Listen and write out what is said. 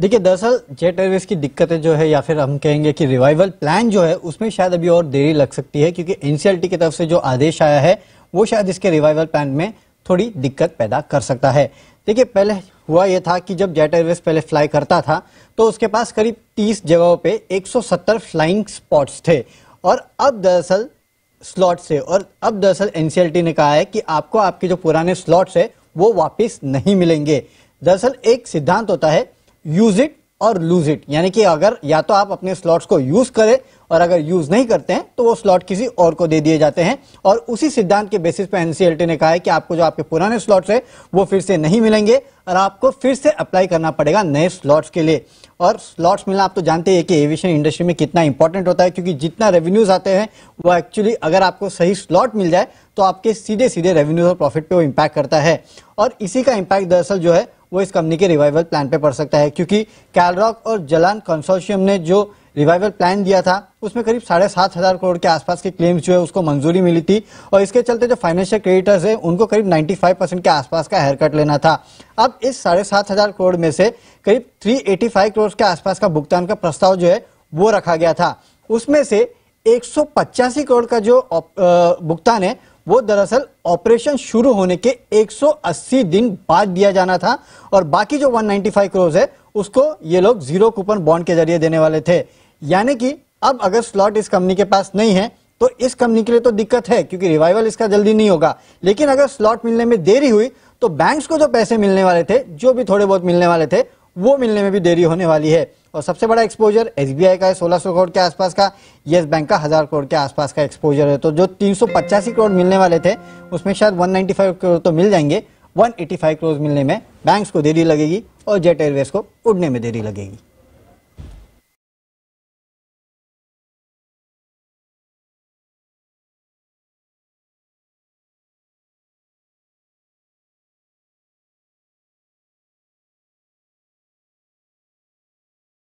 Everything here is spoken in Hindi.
देखिए दरअसल जेट एयरवेज की दिक्कतें जो है या फिर हम कहेंगे कि रिवाइवल प्लान जो है उसमें शायद अभी और देरी लग सकती है क्योंकि एनसीएलटी की तरफ से जो आदेश आया है वो शायद इसके रिवाइवल प्लान में थोड़ी दिक्कत पैदा कर सकता है देखिए पहले हुआ यह था कि जब जेट एयरवेज पहले फ्लाई करता था तो उसके पास करीब तीस जगहों पर एक फ्लाइंग स्पॉट्स थे और अब दरअसल स्लॉट से और अब दरअसल एनसीएलटी ने कहा है कि आपको आपके जो पुराने स्लॉट्स है वो वापिस नहीं मिलेंगे दरअसल एक सिद्धांत होता है यूज इट और लूज इट यानी कि अगर या तो आप अपने स्लॉट्स को यूज करें और अगर यूज नहीं करते हैं तो वो स्लॉट किसी और को दे दिए जाते हैं और उसी सिद्धांत के बेसिस पर एनसीएलटी ने कहा है कि आपको जो आपके पुराने स्लॉट्स है वो फिर से नहीं मिलेंगे और आपको फिर से अप्लाई करना पड़ेगा नए स्लॉट्स के लिए और स्लॉट्स मिलना आप तो जानते हैं कि एविएशन इंडस्ट्री में कितना इंपॉर्टेंट होता है क्योंकि जितना रेवेन्यूज आते हैं वो एक्चुअली अगर आपको सही स्लॉट मिल जाए तो आपके सीधे सीधे रेवेन्यूज और प्रॉफिट पे वो इम्पैक्ट करता है और इसी का इम्पैक्ट दरअसल जो है वो इस कंपनी के रिवाइवल प्लान पे पड़ सकता है क्योंकि कैलरॉक और जलान कंसोर्शियम ने जो रिवाइवल प्लान दिया था उसमें करीब साढ़े सात हजार करोड़ के आसपास के क्लेम्स जो है उसको मंजूरी मिली थी और इसके चलते जो फाइनेंशियल क्रेडिटर्स है उनको करीब 95 परसेंट के आसपास का हेयर कट लेना था अब इस साढ़े सात हजार करोड़ में से करीब 385 करोड़ के आसपास का भुगतान का प्रस्ताव जो है वो रखा गया था उसमें से एक करोड़ का जो भुगतान है वो दरअसल ऑपरेशन शुरू होने के 180 दिन बाद दिया जाना था और बाकी जो 195 करोड़ है उसको ये लोग जीरो कूपन बॉन्ड के जरिए देने वाले थे यानी कि अब अगर स्लॉट इस कंपनी के पास नहीं है तो इस कंपनी के लिए तो दिक्कत है क्योंकि रिवाइवल इसका जल्दी नहीं होगा लेकिन अगर स्लॉट मिलने में देरी हुई तो बैंक्स को जो पैसे मिलने वाले थे जो भी थोड़े बहुत मिलने वाले थे वो मिलने में भी देरी होने वाली है और सबसे बड़ा एक्सपोजर एसबीआई का है 1600 करोड़ के आसपास का येस बैंक का हज़ार करोड़ के आसपास का एक्सपोजर है तो जो तीन करोड़ मिलने वाले थे उसमें शायद वन करोड़ तो मिल जाएंगे वन करोड़ मिलने में बैंक्स को देरी लगेगी और जेट एयरवेज को उड़ने में देरी लगेगी